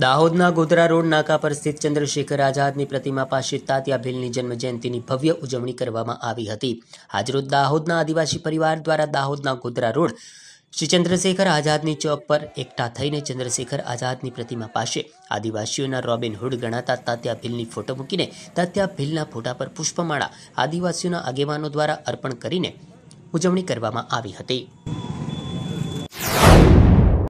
દાહોદના ગોધરા રોડ નાકા પર સ્થિત ચંદ્રશેખર આઝાદની પ્રતિમા પાસે તાત્યા ભીલની જન્મ જયંતિની ભવ્ય ઉજવણી કરવામાં આવી હતી આજરોજ દાહોદના આદિવાસી પરિવાર દ્વારા દાહોદના ગોધરા રોડ શ્રી ચંદ્રશેખર આઝાદની ચોક પર એકઠા થઈને ચંદ્રશેખર આઝાદની પ્રતિમા પાસે આદિવાસીઓના રોબિન હુડ ગણાતા તાત્યા ભીલની ફોટો મૂકીને તાત્યા ભીલના ફોટા પર પુષ્પમાળા આદિવાસીઓના આગેવાનો દ્વારા અર્પણ કરીને ઉજવણી કરવામાં આવી હતી